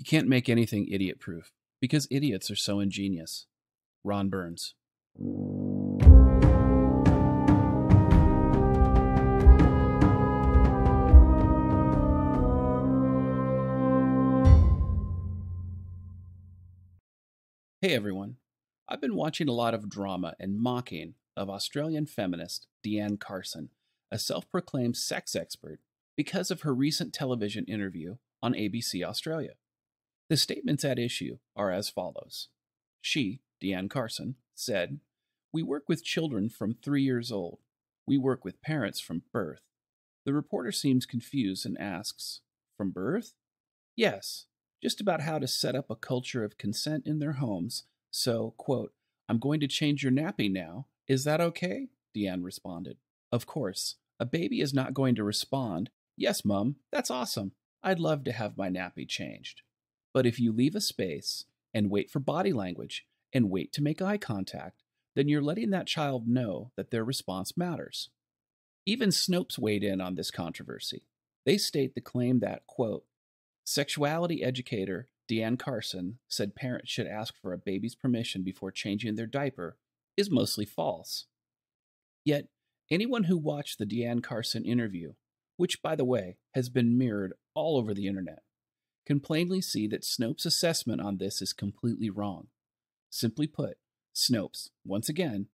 You can't make anything idiot proof because idiots are so ingenious. Ron Burns. Hey everyone. I've been watching a lot of drama and mocking of Australian feminist Deanne Carson, a self proclaimed sex expert, because of her recent television interview on ABC Australia. The statements at issue are as follows. She, Deanne Carson, said, We work with children from three years old. We work with parents from birth. The reporter seems confused and asks, From birth? Yes, just about how to set up a culture of consent in their homes. So, quote, I'm going to change your nappy now. Is that okay? Deanne responded. Of course, a baby is not going to respond, Yes, Mum, that's awesome. I'd love to have my nappy changed. But if you leave a space and wait for body language and wait to make eye contact, then you're letting that child know that their response matters. Even Snopes weighed in on this controversy. They state the claim that, quote, sexuality educator Deanne Carson said parents should ask for a baby's permission before changing their diaper is mostly false. Yet, anyone who watched the Deanne Carson interview, which by the way has been mirrored all over the internet, can plainly see that Snopes' assessment on this is completely wrong. Simply put, Snopes, once again,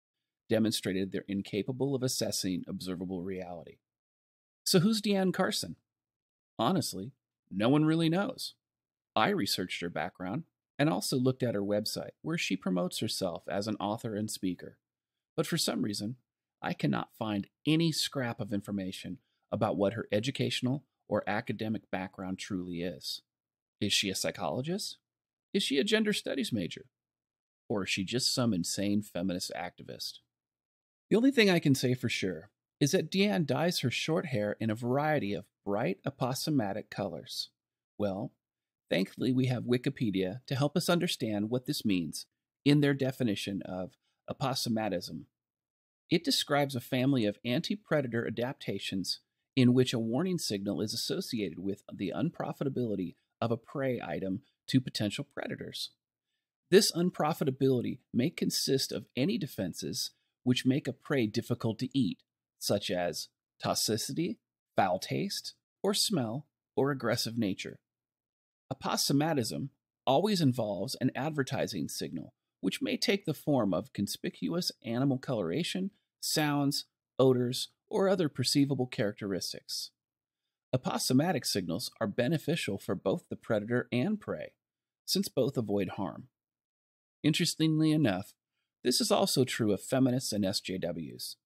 demonstrated they're incapable of assessing observable reality. So, who's Deanne Carson? Honestly, no one really knows. I researched her background and also looked at her website, where she promotes herself as an author and speaker. But for some reason, I cannot find any scrap of information about what her educational or academic background truly is. Is she a psychologist? Is she a gender studies major? Or is she just some insane feminist activist? The only thing I can say for sure is that Deanne dyes her short hair in a variety of bright aposematic colors. Well, thankfully we have Wikipedia to help us understand what this means in their definition of aposematism. It describes a family of anti-predator adaptations in which a warning signal is associated with the unprofitability of a prey item to potential predators. This unprofitability may consist of any defenses which make a prey difficult to eat, such as toxicity, foul taste, or smell, or aggressive nature. Aposematism always involves an advertising signal, which may take the form of conspicuous animal coloration, sounds, odors, or other perceivable characteristics. Aposematic signals are beneficial for both the predator and prey, since both avoid harm. Interestingly enough, this is also true of feminists and SJWs.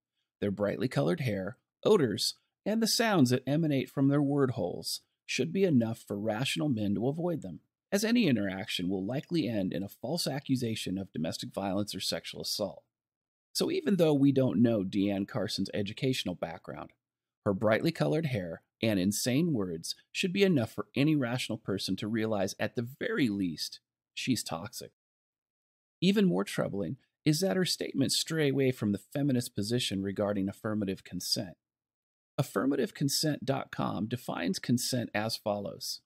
Their brightly colored hair, odors, and the sounds that emanate from their word holes should be enough for rational men to avoid them, as any interaction will likely end in a false accusation of domestic violence or sexual assault. So even though we don't know Deanne Carson's educational background, her brightly colored hair and insane words should be enough for any rational person to realize, at the very least, she's toxic. Even more troubling is that her statements stray away from the feminist position regarding affirmative consent. AffirmativeConsent.com defines consent as follows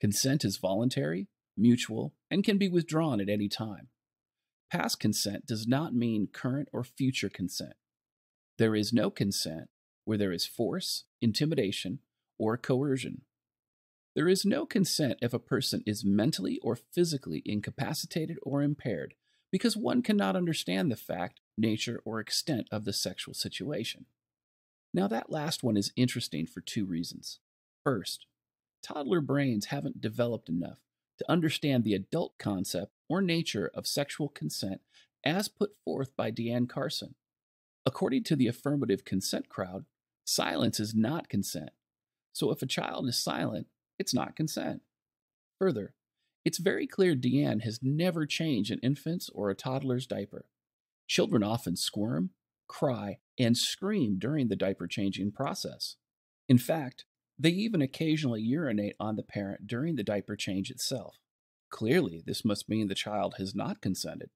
Consent is voluntary, mutual, and can be withdrawn at any time. Past consent does not mean current or future consent. There is no consent where there is force, intimidation, or coercion. There is no consent if a person is mentally or physically incapacitated or impaired, because one cannot understand the fact, nature, or extent of the sexual situation. Now, that last one is interesting for two reasons. First, toddler brains haven't developed enough to understand the adult concept or nature of sexual consent as put forth by Deanne Carson. According to the affirmative consent crowd, Silence is not consent. So if a child is silent, it's not consent. Further, it's very clear Deanne has never changed an infant's or a toddler's diaper. Children often squirm, cry, and scream during the diaper changing process. In fact, they even occasionally urinate on the parent during the diaper change itself. Clearly, this must mean the child has not consented.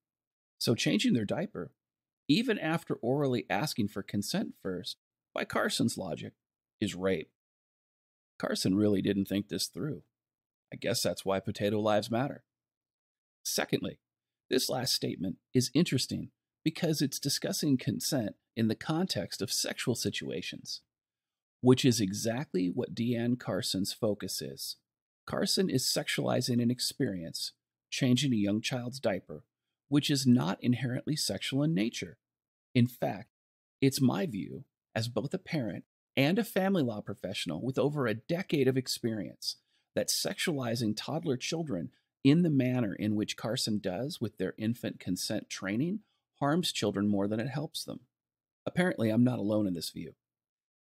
So, changing their diaper, even after orally asking for consent first, by Carson's logic, is rape. Carson really didn't think this through. I guess that's why potato lives matter. Secondly, this last statement is interesting because it's discussing consent in the context of sexual situations, which is exactly what Deanne Carson's focus is. Carson is sexualizing an experience, changing a young child's diaper, which is not inherently sexual in nature. In fact, it's my view as both a parent and a family law professional with over a decade of experience that sexualizing toddler children in the manner in which Carson does with their infant consent training harms children more than it helps them. Apparently, I'm not alone in this view.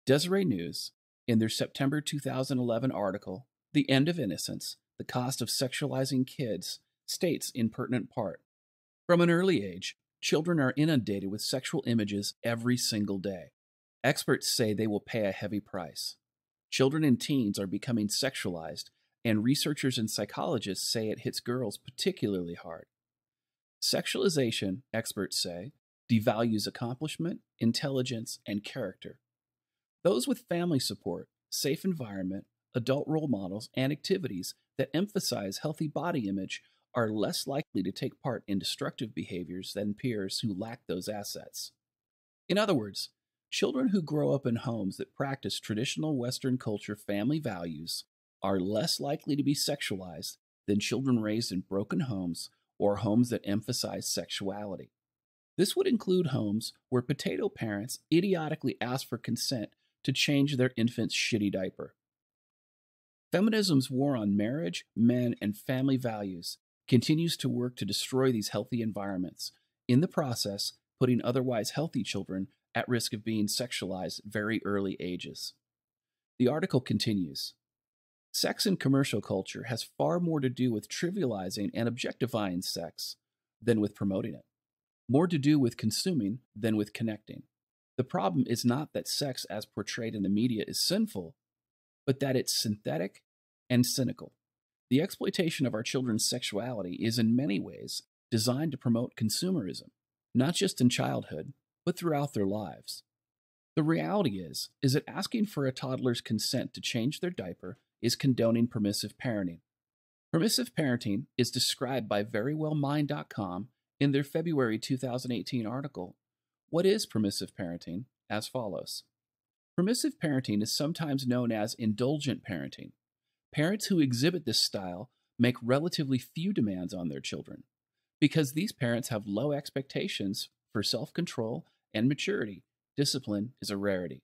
Desiree News, in their September 2011 article, The End of Innocence The Cost of Sexualizing Kids, states in pertinent part From an early age, children are inundated with sexual images every single day. Experts say they will pay a heavy price. Children and teens are becoming sexualized, and researchers and psychologists say it hits girls particularly hard. Sexualization, experts say, devalues accomplishment, intelligence, and character. Those with family support, safe environment, adult role models, and activities that emphasize healthy body image are less likely to take part in destructive behaviors than peers who lack those assets. In other words, Children who grow up in homes that practice traditional Western culture family values are less likely to be sexualized than children raised in broken homes or homes that emphasize sexuality. This would include homes where potato parents idiotically ask for consent to change their infant's shitty diaper. Feminism's war on marriage, men, and family values continues to work to destroy these healthy environments, in the process, putting otherwise healthy children at risk of being sexualized at very early ages. The article continues Sex in commercial culture has far more to do with trivializing and objectifying sex than with promoting it, more to do with consuming than with connecting. The problem is not that sex as portrayed in the media is sinful, but that it's synthetic and cynical. The exploitation of our children's sexuality is in many ways designed to promote consumerism, not just in childhood, but throughout their lives. The reality is is that asking for a toddler's consent to change their diaper is condoning permissive parenting. Permissive parenting is described by verywellmind.com in their February 2018 article, What is Permissive Parenting? as follows. Permissive parenting is sometimes known as indulgent parenting. Parents who exhibit this style make relatively few demands on their children because these parents have low expectations for self control and maturity, discipline is a rarity.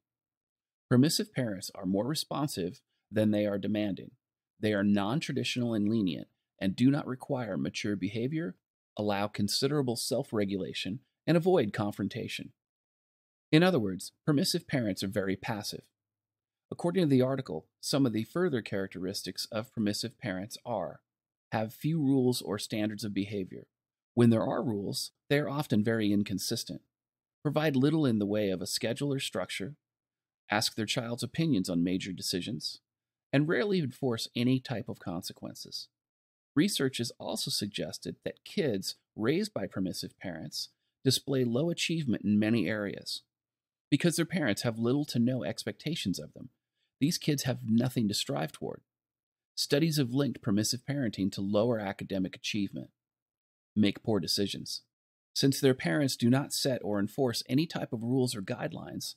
Permissive parents are more responsive than they are demanding. They are non traditional and lenient and do not require mature behavior, allow considerable self regulation, and avoid confrontation. In other words, permissive parents are very passive. According to the article, some of the further characteristics of permissive parents are have few rules or standards of behavior. When there are rules, they are often very inconsistent provide little in the way of a schedule or structure, ask their child's opinions on major decisions, and rarely enforce any type of consequences. Research has also suggested that kids raised by permissive parents display low achievement in many areas. Because their parents have little to no expectations of them, these kids have nothing to strive toward. Studies have linked permissive parenting to lower academic achievement, make poor decisions, since their parents do not set or enforce any type of rules or guidelines,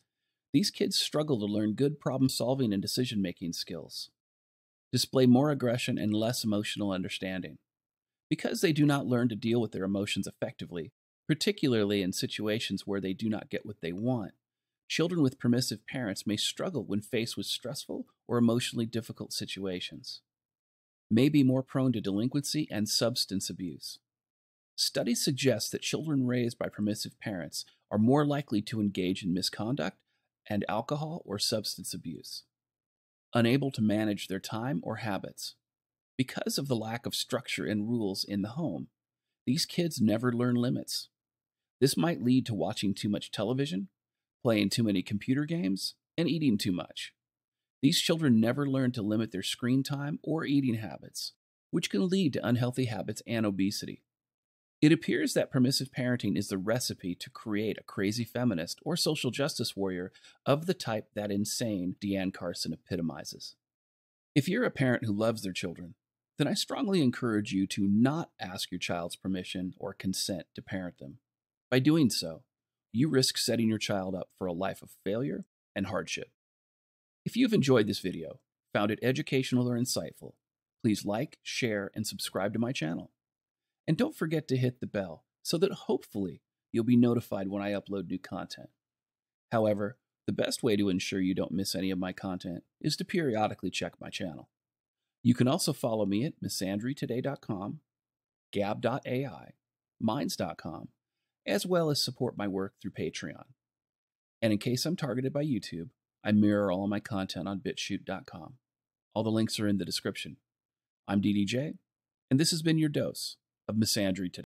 these kids struggle to learn good problem solving and decision making skills, display more aggression and less emotional understanding. Because they do not learn to deal with their emotions effectively, particularly in situations where they do not get what they want, children with permissive parents may struggle when faced with stressful or emotionally difficult situations, may be more prone to delinquency and substance abuse. Studies suggest that children raised by permissive parents are more likely to engage in misconduct and alcohol or substance abuse, unable to manage their time or habits. Because of the lack of structure and rules in the home, these kids never learn limits. This might lead to watching too much television, playing too many computer games, and eating too much. These children never learn to limit their screen time or eating habits, which can lead to unhealthy habits and obesity. It appears that permissive parenting is the recipe to create a crazy feminist or social justice warrior of the type that insane Deanne Carson epitomizes. If you're a parent who loves their children, then I strongly encourage you to not ask your child's permission or consent to parent them. By doing so, you risk setting your child up for a life of failure and hardship. If you've enjoyed this video, found it educational or insightful, please like, share, and subscribe to my channel. And don't forget to hit the bell so that hopefully you'll be notified when I upload new content. However, the best way to ensure you don't miss any of my content is to periodically check my channel. You can also follow me at missandrytoday.com, gab.ai, minds.com, as well as support my work through Patreon. And in case I'm targeted by YouTube, I mirror all my content on bitshoot.com. All the links are in the description. I'm DDJ, and this has been your dose of misandry today.